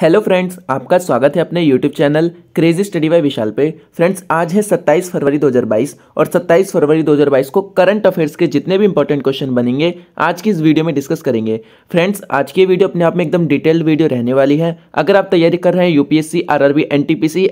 hello friends आपका स्वागत है अपने YouTube channel crazy study by Vishal पे फ्रेंड्स आज है 27 फरवरी 2022 और 27 फरवरी 2022 को करंट अफेयर्स के जितने भी इंपॉर्टेंट क्वेश्चन बनेंगे आज की इस वीडियो में डिस्कस करेंगे फ्रेंड्स आज की वीडियो अपने आप में एकदम डिटेल्ड वीडियो रहने वाली है अगर आप तैयारी कर रहे हैं UPSC R R B N T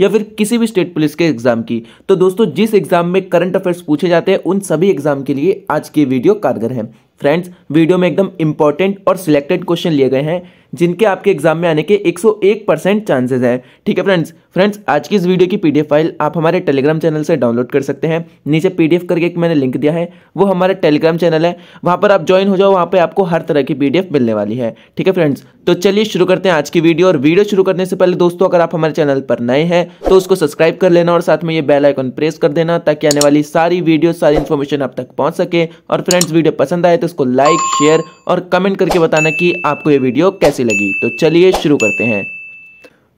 या फिर किसी भी स्टेट पुलिस के एग्जाम की तो दोस्तों जिस एग्जाम में करंट अफेयर्स पूछे जाते हैं उन सभी एग्जाम के लिए आज की वीडियो कारगर है फ्रेंड्स वीडियो में एकदम इंपॉर्टेंट और सिलेक्टेड क्वेश्चन लिए गए हैं जिनके आपके एग्जाम में आने के 101 परसेंट चांसेस है ठीक है फ्रेंड्स फ्रेंड्स आज की इस वीडियो की पीडीएफ फाइल आप हमारे टेलीग्राम चैनल से डाउनलोड कर सकते हैं नीचे पीडीएफ करके एक मैंने लिंक दिया है वो हमारा टेलीग्राम चैनल है वहाँ पर आप ज्वाइन हो जाओ वहाँ पर आपको हर तरह की पीडीएफ मिलने वाली है ठीक है फ्रेंड्स तो चलिए शुरू करते हैं आज की वीडियो और वीडियो शुरू करने से पहले दोस्तों अगर आप हमारे चैनल पर नए हैं तो उसको सब्सक्राइब कर लेना और साथ में ये बेल आइकन प्रेस कर देना ताकि आने वाली सारी वीडियो सारी इन्फॉर्मेशन आप तक पहुँच सके और फ्रेंड्स वीडियो पसंद आए तो उसको लाइक शेयर और कमेंट करके बताना कि आपको ये वीडियो कैसी लगी तो चलिए शुरू करते हैं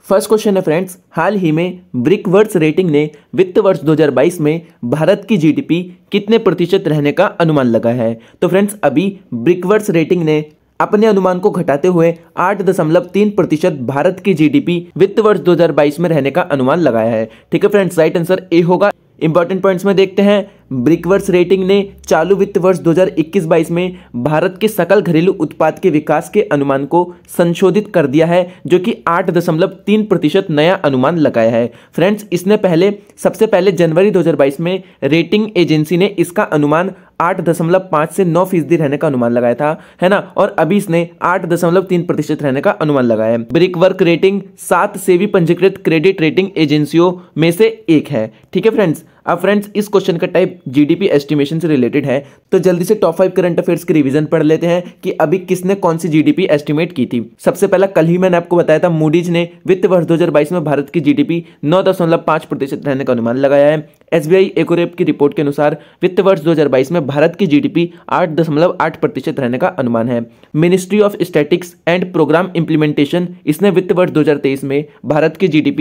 फर्स्ट क्वेश्चन है फ्रेंड्स हाल ही में ब्रिकवर्स रेटिंग ने वित्त वर्ष 2022 में भारत की जीडीपी कितने प्रतिशत रहने का अनुमान लगाया है तो फ्रेंड्स अभी ब्रिकवर्स रेटिंग ने अपने अनुमान को घटाते हुए आठ दशमलव तीन प्रतिशत भारत की जीडीपी वित्त वर्ष 2022 में रहने का अनुमान लगाया है ठीक है फ्रेंड्स राइट आंसर ए होगा इंपॉर्टेंट पॉइंट्स में देखते हैं ब्रिकवर्स रेटिंग ने चालू वित्त वर्ष 2021-22 में भारत के सकल घरेलू उत्पाद के विकास के अनुमान को संशोधित कर दिया है जो कि 8.3 प्रतिशत नया अनुमान लगाया है फ्रेंड्स इसने पहले सबसे पहले जनवरी 2022 में रेटिंग एजेंसी ने इसका अनुमान 8.5 से 9 फीसदी रहने का अनुमान लगाया था है ना और अभी इसने तीन प्रतिशत रहने का अनुमान लगाया है ब्रिक वर्क रेटिंग सात सेवी पंजीकृत क्रेडिट रेटिंग एजेंसियों में से एक है ठीक है फ्रेंड्स अब फ्रेंड्स इस क्वेश्चन का टाइप जीडीपी एस्टिमेशन से रिलेटेड है तो जल्दी से टॉप फाइव करंट अफेयर्स की रिवीजन पढ़ लेते हैं कि अभी किसने कौन सी जीडीपी एस्टिमेट की थी सबसे पहला कल ही मैंने आपको बताया था मूडीज ने वित्त वर्ष 2022 में भारत की जीडीपी डी प्रतिशत रहने का अनुमान लगाया है एस एकोरेप की रिपोर्ट के अनुसार वित्त वर्ष दो में भारत की जी डी प्रतिशत रहने का अनुमान है ministry of statistics and programme implementation इसने वित्त वर्ष दो में भारत की जी डी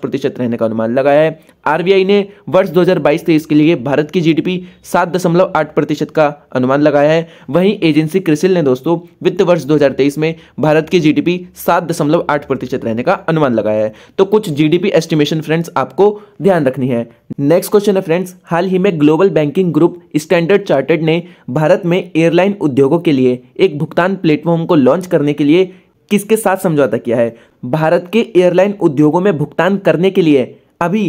प्रतिशत रहने का अनुमान लगाया है आरबीआई ने वर्ष 2022-23 के लिए भारत की जीडीपी 7.8 प्रतिशत का अनुमान लगाया है वहीं एजेंसी क्रिसिल ने दोस्तों वित्त वर्ष 2023 में भारत की जीडीपी 7.8 प्रतिशत रहने का अनुमान लगाया है तो कुछ जीडीपी एस्टिमेशन फ्रेंड्स आपको ध्यान रखनी है नेक्स्ट क्वेश्चन है फ्रेंड्स हाल ही में global banking group standard chartered ने भारत में एयरलाइन उद्योगों के लिए एक भुगतान प्लेटफॉर्म को लॉन्च करने के लिए किसके साथ समझौता किया है भारत के एयरलाइन उद्योगों में भुगतान करने के लिए अभी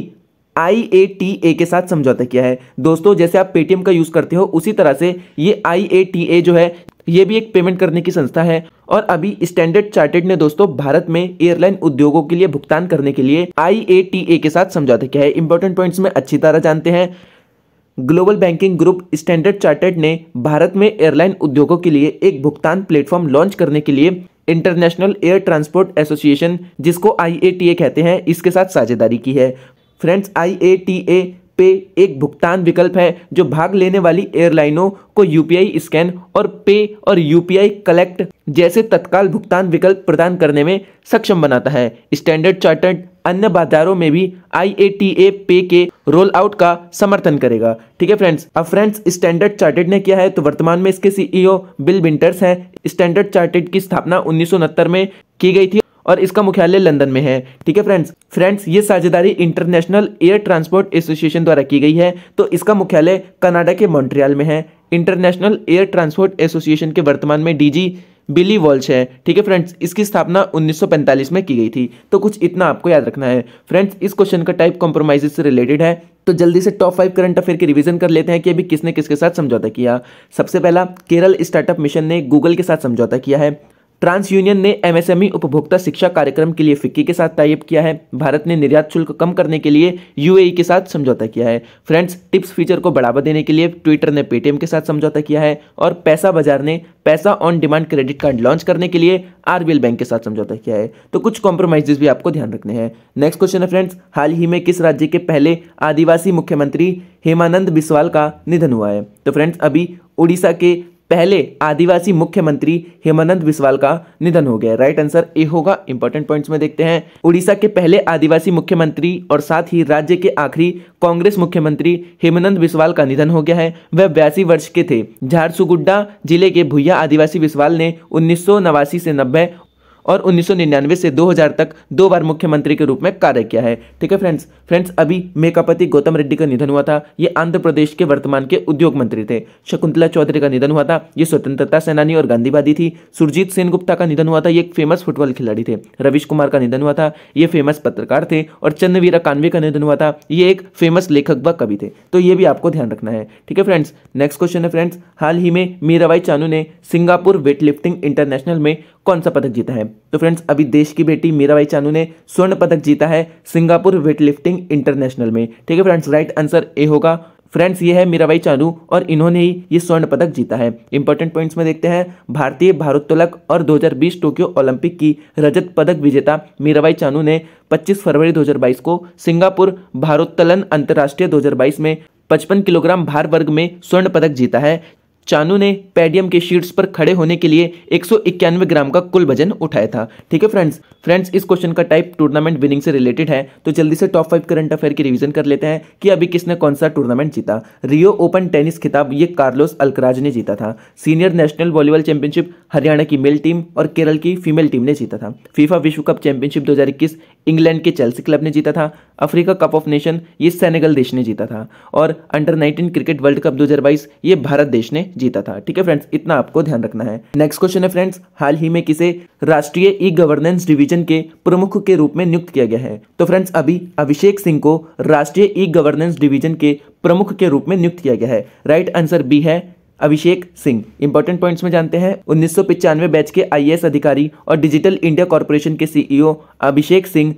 आई ए टी ए के साथ समझौता किया है दोस्तों जैसे आप पेटीएम का यूज़ करते हो उसी तरह से ये आई ए टी ए जो है ये भी एक पेमेंट करने की संस्था है और अभी स्टैंडर्ड चार्टेड ने दोस्तों भारत में एयरलाइन उद्योगों के लिए भुगतान करने के लिए आई ए टी ए के साथ समझौता किया है इंपॉर्टेंट पॉइंट्स में अच्छी तरह जानते हैं global banking group standard chartered ने भारत में एयरलाइन उद्योगों के लिए एक भुगतान प्लेटफॉर्म लॉन्च करने के लिए इंटरनेशनल एयर ट्रांसपोर्ट एसोसिएशन जिसको आई कहते हैं इसके साथ साझेदारी की है फ्रेंड्स आईएटीए पे एक भुगतान विकल्प है जो भाग लेने वाली एयरलाइनों को यूपीआई स्कैन और पे और यूपीआई कलेक्ट जैसे तत्काल भुगतान विकल्प प्रदान करने में सक्षम बनाता है स्टैंडर्ड चार्टर्ड अन्य बाजारों में भी आई पे के रोल आउट का समर्थन करेगा ठीक है फ्रेंड्स अब फ्रेंड्स स्टैंडर्ड चार्टेड ने किया है तो वर्तमान में इसके सीईओ बिल विंटर्स हैं स्टैंडर्ड चार्टेड की स्थापना उन्नीस में की गई थी और इसका मुख्यालय लंदन में है ठीक है फ्रेंड्स फ्रेंड्स ये साझेदारी इंटरनेशनल एयर ट्रांसपोर्ट एसोसिएशन द्वारा की गई है तो इसका मुख्यालय कनाडा के मॉन्ट्रियल में है इंटरनेशनल एयर ट्रांसपोर्ट एसोसिएशन के वर्तमान में डीजी बिली वॉल्स है ठीक है फ्रेंड्स इसकी स्थापना 1945 में की गई थी तो कुछ इतना आपको याद रखना है फ्रेंड्स इस क्वेश्चन का टाइप कॉम्प्रोमाइज से रिलेटेड है तो जल्दी से टॉप फाइव करंट अफेयर की रिवीजन कर लेते हैं कि अभी किसने किसके साथ समझौता किया सबसे पहला केरल स्टार्टअप मिशन ने गूगल के साथ समझौता किया है ट्रांस यूनियन ने एमएसएमई उपभोक्ता शिक्षा कार्यक्रम के लिए फिक्की के साथ टाइप किया है भारत ने निर्यात शुल्क कम करने के लिए यूएई के साथ समझौता किया है फ्रेंड्स टिप्स फीचर को बढ़ावा देने के लिए ट्विटर ने पेटीएम के साथ समझौता किया है और पैसा बाजार ने Paisa on demand credit card launch करने के लिए आरबीएल बैंक के साथ समझौता किया है तो कुछ कॉम्प्रोमाइजेस भी आपको ध्यान रखने हैं नेक्स्ट क्वेश्चन है फ्रेंड्स हाल ही में किस राज्य के पहले आदिवासी मुख्यमंत्री हेमानंद बिस्वाल का निधन हुआ है तो फ्रेंड्स अभी उड़ीसा के पहले आदिवासी मुख्यमंत्री हेमानंद बिस्वाल का निधन हो गया राइट आंसर ए होगा इंपॉर्टेंट पॉइंट्स में देखते हैं उड़ीसा के पहले आदिवासी मुख्यमंत्री और साथ ही राज्य के आखिरी कांग्रेस मुख्यमंत्री हेमानंद बिस्वाल का निधन हो गया है वह बयासी वर्ष के थे झारसुगुड्डा जिले के भुया आदिवासी बिस्वाल ने उन्नीस से नब्बे और 1999 से 2000 तक दो बार मुख्यमंत्री के रूप में कार्य किया है ठीक है फ्रेंड्स फ्रेंड्स अभी मेकापति गौतम रेड्डी का निधन हुआ था ये आंध्र प्रदेश के वर्तमान के उद्योग मंत्री थे शकुंतला चौधरी का निधन हुआ था ये स्वतंत्रता सेनानी और गांधीवादी थी सुरजीत सेन गुप्ता का निधन हुआ था ये एक फेमस फुटबॉल खिलाड़ी थे रविश कुमार का निधन हुआ था ये फेमस पत्रकार थे और चंद्रवीरा कानवे का निधन हुआ था ये एक फेमस लेखक व कवि थे तो ये भी आपको ध्यान रखना है ठीक है फ्रेंड्स नेक्स्ट क्वेश्चन है फ्रेंड्स हाल ही में मीराबाई चानू ने सिंगापुर वेटलिफ्टिंग इंटरनेशनल में कौन सा पदक जीता है तो फ्रेंड्स अभी देश की बेटी मीराबाई चानू ने स्वर्ण पदक जीता है सिंगापुर वेटलिफ्टिंग इंटरनेशनल में ठीक है फ्रेंड्स राइट आंसर ए होगा फ्रेंड्स ये है मीराबाई चानू और इन्होंने ही ये स्वर्ण पदक जीता है इंपॉर्टेंट पॉइंट्स में देखते हैं भारतीय भारोत्तोलक और 2020 टोक्यो ओलंपिक की रजत पदक विजेता मीराबाई चानू ने 25 फरवरी 2022 को सिंगापुर भारोत्तोलन अंतर्राष्ट्रीय 2022 में 55 किलोग्राम भार वर्ग में स्वर्ण पदक जीता है चानू ने पेडियम के शीट्स पर खड़े होने के लिए एक ग्राम का कुल वजन उठाया था ठीक है फ्रेंड्स फ्रेंड्स इस क्वेश्चन का टाइप टूर्नामेंट विनिंग से रिलेटेड है तो जल्दी से टॉप फाइव करंट अफेयर की रिवीजन कर लेते हैं कि अभी किसने कौन सा टूर्नामेंट जीता रियो ओपन टेनिस खिताब ये कार्लोस अलकराज ने जीता था senior national volleyball championship Haryana की मेल टीम और केरल की फीमेल टीम ने जीता था फीफा विश्व कप चैंपियनशिप दो इंग्लैंड के चेल्सी क्लब ने जीता था अफ्रीका कप ऑफ नेशन ये सेनेगल देश ने जीता था और under nineteen cricket world cup दो ये भारत देश ने जीता था ठीक है फ्रेंड्स इतना आपको ध्यान रखना है नेक्स्ट क्वेश्चन है फ्रेंड्स हाल ही में किसे राष्ट्रीय ई गवर्नेंस डिवीजन के प्रमुख के रूप में नियुक्त किया गया है तो फ्रेंड्स अभी अभिषेक सिंह को राष्ट्रीय ई गवर्नेंस डिवीजन के प्रमुख के रूप में नियुक्त किया गया है राइट आंसर बी है अभिषेक सिंह इंपॉर्टेंट पॉइंट्स में जानते हैं उन्नीस बैच के आईएएस अधिकारी और डिजिटल इंडिया कॉरपोरेशन के सीईओ e अभिषेक सिंह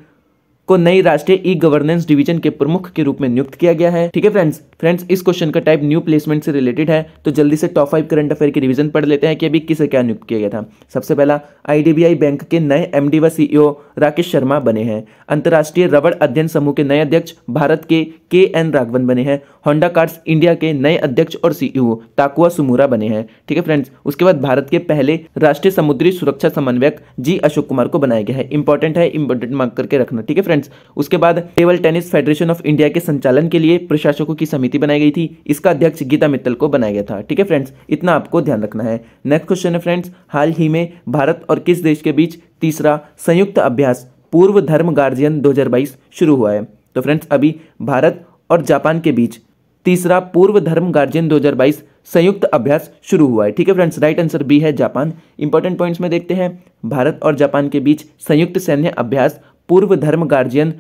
को नई राष्ट्रीय ई गवर्नेंस डिवीजन के प्रमुख के रूप में नियुक्त किया गया है ठीक है फ्रेंड्स फ्रेंड्स इस क्वेश्चन का टाइप न्यू प्लेसमेंट से रिलेटेड है तो जल्दी से टॉप फाइव करंट अफेयर की रिवीजन पढ़ लेते हैं कि अभी किसे क्या नियुक्त किया गया था सबसे पहला आईडीबीआई बैंक के नए एम व सीईओ e राकेश शर्मा बने हैं अंतर्राष्ट्रीय रबड़ अध्ययन समूह के नए अध्यक्ष भारत के के एन राघवन बने हैं होंडा कार्ड्स इंडिया के नए अध्यक्ष और सीईओ ताकुआ सुमूरा बने हैं ठीक है फ्रेंड्स उसके बाद भारत के पहले राष्ट्रीय समुद्री सुरक्षा समन्वयक जी अशोक कुमार को बनाया गया है इंपॉर्टेंट है इंपॉर्टेंट मार्क करके रखना ठीक है फ्रेंड्स उसके बाद table tennis federation of India के संचालन के लिए प्रशासकों की समिति बनाई गई थी इसका अध्यक्ष गीता मित्तल को बनाया गया था ठीक है फ्रेंड्स इतना आपको ध्यान रखना है नेक्स्ट क्वेश्चन है फ्रेंड्स हाल ही में भारत और किस देश के बीच तीसरा संयुक्त अभ्यास पूर्व धर्म गार्जियन दो शुरू हुआ है तो फ्रेंड्स अभी भारत और जापान के बीच तीसरा पूर्व धर्म गार्जियन 2022 संयुक्त अभ्यास शुरू हुआ है ठीक है फ्रेंड्स राइट आंसर बी है जापान इंपॉर्टेंट पॉइंट्स में देखते हैं भारत और जापान के बीच संयुक्त सैन्य अभ्यास पूर्व धर्म गार्जियन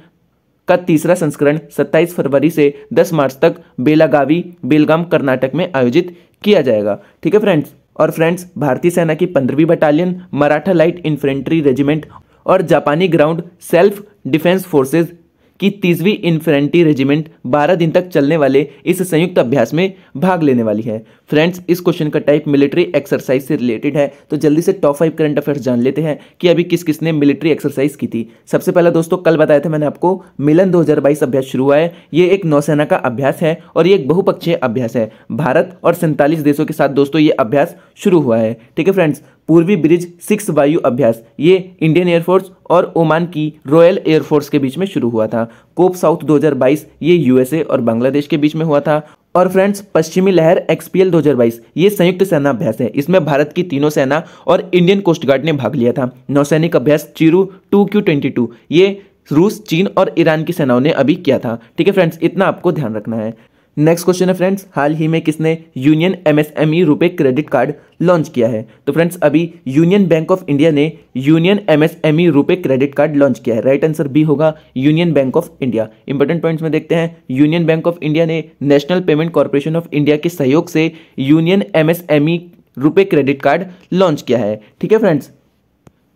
का तीसरा संस्करण 27 फरवरी से 10 मार्च तक बेलागावी बेलगाम कर्नाटक में आयोजित किया जाएगा ठीक है फ्रेंड्स और फ्रेंड्स भारतीय सेना की पंद्रहवीं battalion Maratha light infantry regiment और जापानी ग्राउंड सेल्फ डिफेंस फोर्सेज कि तीसवीं इन्फ्रेंट्री रेजिमेंट 12 दिन तक चलने वाले इस संयुक्त अभ्यास में भाग लेने वाली है फ्रेंड्स इस क्वेश्चन का टाइप मिलिट्री एक्सरसाइज से रिलेटेड है तो जल्दी से टॉप फाइव करंट अफेयर्स जान लेते हैं कि अभी किस किसने मिलिट्री एक्सरसाइज की थी सबसे पहला दोस्तों कल बताया था मैंने आपको मिलन दो अभ्यास शुरू हुआ है ये एक नौसेना का अभ्यास है और ये एक बहुपक्षीय अभ्यास है भारत और सैंतालीस देशों के साथ दोस्तों ये अभ्यास शुरू हुआ है ठीक है फ्रेंड्स पूर्वी ब्रिज सिक्स वायु अभ्यास ये इंडियन एयरफोर्स और ओमान की रॉयल एयरफोर्स के बीच में शुरू हुआ था कोप साउथ 2022 ये यूएसए और बांग्लादेश के बीच में हुआ था और फ्रेंड्स पश्चिमी लहर एक्सपीएल 2022 ये संयुक्त सेना अभ्यास है इसमें भारत की तीनों सेना और इंडियन कोस्ट गार्ड ने भाग लिया था नौसैनिक अभ्यास चिरू टू क्यू ट्वेंटी टू ये रूस चीन और ईरान की सेनाओं ने अभी किया था ठीक है फ्रेंड्स इतना आपको ध्यान रखना है नेक्स्ट क्वेश्चन है फ्रेंड्स हाल ही में किसने union MSME e RuPay credit card launch किया है तो फ्रेंड्स अभी यूनियन बैंक ऑफ इंडिया ने union MSME e RuPay credit card launch किया है राइट आंसर बी होगा union bank of India important points में देखते हैं यूनियन बैंक ऑफ इंडिया ने national payment corporation of India के सहयोग से union MSME e RuPay credit card launch किया है ठीक है फ्रेंड्स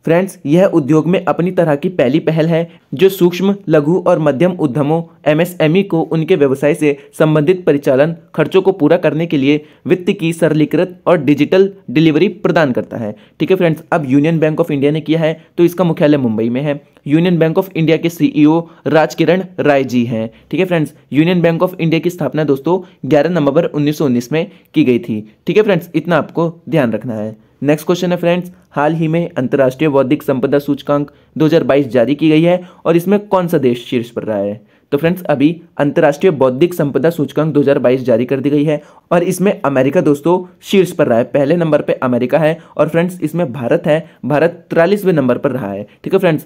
फ्रेंड्स यह उद्योग में अपनी तरह की पहली पहल है जो सूक्ष्म लघु और मध्यम उद्यमों एमएसएमई e को उनके व्यवसाय से संबंधित परिचालन खर्चों को पूरा करने के लिए वित्त की सरलीकृत और डिजिटल डिलीवरी प्रदान करता है ठीक है फ्रेंड्स अब यूनियन बैंक ऑफ इंडिया ने किया है तो इसका मुख्यालय मुंबई में है यूनियन बैंक ऑफ इंडिया के सीईओ e राजकिरण राय जी हैं ठीक है friends union bank of India की स्थापना दोस्तों 11 नवंबर 1919 में की गई थी ठीक है फ्रेंड्स इतना आपको ध्यान रखना है नेक्स्ट क्वेश्चन है फ्रेंड्स हाल ही में अंतर्राष्ट्रीय बौद्धिक संपदा सूचकांक 2022 जारी की गई है और इसमें कौन सा देश शीर्ष पर रहा है तो फ्रेंड्स अभी अंतर्राष्ट्रीय बौद्धिक संपदा सूचकांक 2022 जारी कर दी गई है और इसमें अमेरिका दोस्तों शीर्ष पर रहा है पहले नंबर पर अमेरिका है और फ्रेंड्स इसमें भारत है भारत तिरालीसवें नंबर पर रहा है ठीक है फ्रेंड्स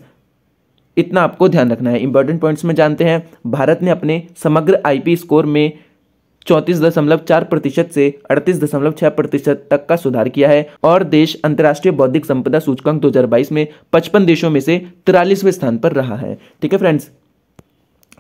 इतना आपको ध्यान रखना है इंपॉर्टेंट पॉइंट्स में जानते हैं भारत ने अपने समग्र आईपी स्कोर में चौतीस दशमलव चार प्रतिशत से अड़तीस दशमलव छह प्रतिशत तक का सुधार किया है और देश अंतर्राष्ट्रीय बौद्धिक संपदा सूचकांक 2022 में 55 देशों में से तिरालीसवें स्थान पर रहा है ठीक है फ्रेंड्स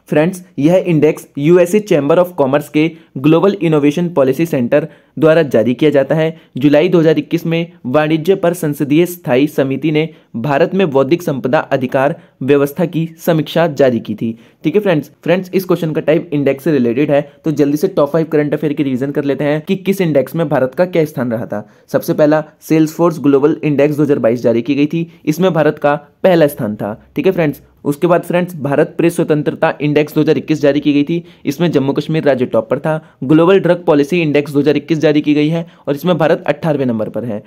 फ्रेंड्स यह index USA chamber of commerce के ग्लोबल इनोवेशन पॉलिसी सेंटर द्वारा जारी किया जाता है जुलाई 2021 में वाणिज्य पर संसदीय स्थायी समिति ने भारत में बौद्धिक संपदा अधिकार व्यवस्था की समीक्षा जारी की थी ठीक है फ्रेंड्स फ्रेंड्स इस क्वेश्चन का टाइप इंडेक्स से रिलेटेड है तो जल्दी से टॉप फाइव करंट अफेयर की रिविजन कर लेते हैं कि किस इंडेक्स में भारत का क्या स्थान रहा था सबसे पहला सेल्स फोर्स ग्लोबल इंडेक्स दो जारी की गई थी इसमें भारत का पहला स्थान था ठीक है फ्रेंड्स उसके बाद फ्रेंड्स भारत प्रेस स्वतंत्रता इंडेक्स 2021 जारी की गई थी इसमें जम्मू कश्मीर राज्य टॉप पर था ग्लोबल ड्रग पॉलिसी इंडेक्स 2021 जारी की गई है और इसमें भारत अट्ठारहवें नंबर पर है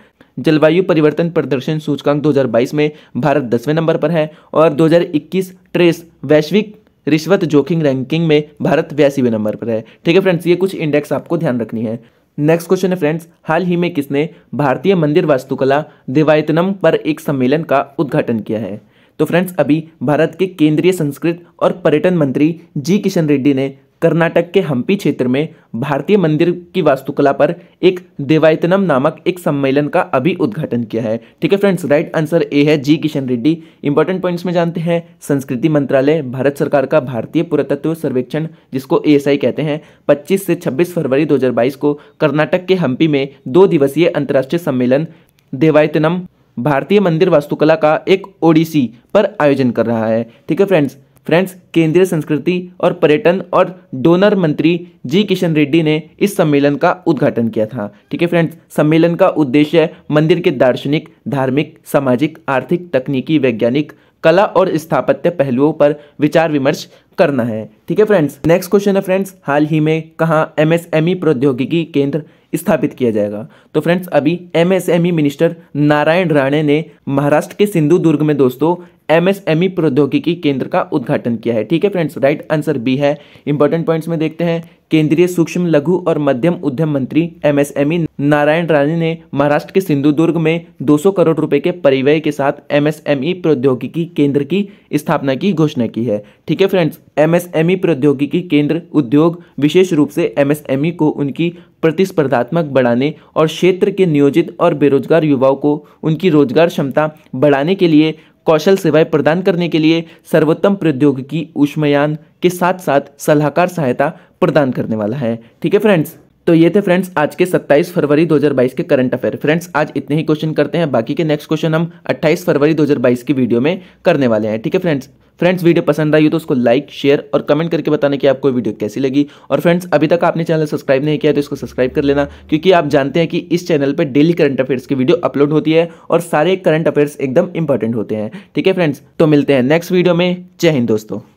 जलवायु परिवर्तन प्रदर्शन सूचकांक 2022 में भारत दसवें नंबर पर है और 2021 ट्रेस वैश्विक रिश्वत जोखिम रैंकिंग में भारत बयासीवें नंबर पर है ठीक है फ्रेंड्स ये कुछ इंडेक्स आपको ध्यान रखनी है नेक्स्ट क्वेश्चन है फ्रेंड्स हाल ही में किसने भारतीय मंदिर वास्तुकला दिवायतनम पर एक सम्मेलन का उद्घाटन किया है तो फ्रेंड्स अभी भारत के केंद्रीय संस्कृत और पर्यटन मंत्री जी किशन रेड्डी ने कर्नाटक के हम्पी क्षेत्र में भारतीय मंदिर की वास्तुकला पर एक देवायतनम नामक एक सम्मेलन का अभी उद्घाटन किया है ठीक है फ्रेंड्स राइट आंसर ए है जी किशन रेड्डी इंपॉर्टेंट पॉइंट्स में जानते हैं संस्कृति मंत्रालय भारत सरकार का भारतीय पुरातत्व सर्वेक्षण जिसको ए कहते हैं पच्चीस से छब्बीस फरवरी दो को कर्नाटक के हम्पी में दो दिवसीय अंतर्राष्ट्रीय सम्मेलन देवायतनम भारतीय मंदिर वास्तुकला का एक ओडिसी पर आयोजन कर रहा है ठीक है फ्रेंड्स फ्रेंड्स केंद्रीय संस्कृति और पर्यटन और डोनर मंत्री जी किशन रेड्डी ने इस सम्मेलन का उद्घाटन किया था ठीक है फ्रेंड्स सम्मेलन का उद्देश्य मंदिर के दार्शनिक धार्मिक सामाजिक आर्थिक तकनीकी वैज्ञानिक कला और स्थापत्य पहलुओं पर विचार विमर्श करना है ठीक है फ्रेंड्स नेक्स्ट क्वेश्चन है फ्रेंड्स हाल ही में कहाँ एमएसएमई e प्रौद्योगिकी केंद्र स्थापित किया जाएगा तो फ्रेंड्स अभी MSME e minister Narayan Rane ने महाराष्ट्र के सिंधुदुर्ग में दोस्तों एमएसएमई प्रौद्योगिकी केंद्र का उद्घाटन किया है ठीक है फ्रेंड्स राइट आंसर बी है इंपॉर्टेंट पॉइंट्स में देखते हैं केंद्रीय सूक्ष्म लघु और मध्यम उद्यम मंत्री एमएसएमई नारायण राणे ने महाराष्ट्र के सिंधुदुर्ग में 200 करोड़ रुपए के परिवय के साथ एमएसएमई प्रौद्योगिकी केंद्र की स्थापना की घोषणा की है ठीक है फ्रेंड्स एमएसएमई प्रौद्योगिकी केंद्र उद्योग विशेष रूप से एमएसएमई को उनकी प्रतिस्पर्धात्मक बढ़ाने और क्षेत्र के नियोजित और बेरोजगार युवाओं को उनकी रोजगार क्षमता बढ़ाने के लिए कौशल सेवाएं प्रदान करने के लिए सर्वोत्तम प्रौद्योगिकी उष्मयान के साथ साथ सलाहकार सहायता प्रदान करने वाला है ठीक है फ्रेंड्स तो ये थे फ्रेंड्स आज के 27 फरवरी 2022 के करंट अफेयर फ्रेंड्स आज इतने ही क्वेश्चन करते हैं बाकी के नेक्स्ट क्वेश्चन हम 28 फरवरी 2022 की वीडियो में करने वाले हैं ठीक है फ्रेंड्स फ्रेंड्स वीडियो पसंद आई हो तो उसको लाइक शेयर और कमेंट करके बताने कि आपको वीडियो कैसी लगी और फ्रेंड्स अभी तक आपने चैनल सब्सक्राइब नहीं किया तो इसको सब्सक्राइब कर लेना क्योंकि आप जानते हैं कि इस चैनल पर डेली करंट अफेयर्स की वीडियो अपलोड होती है और सारे करंट अफेयर्स एकदम इंपॉर्टेंट होते हैं ठीक है फ्रेंड्स तो मिलते हैं नेक्स्ट वीडियो में जय हिंद दोस्तों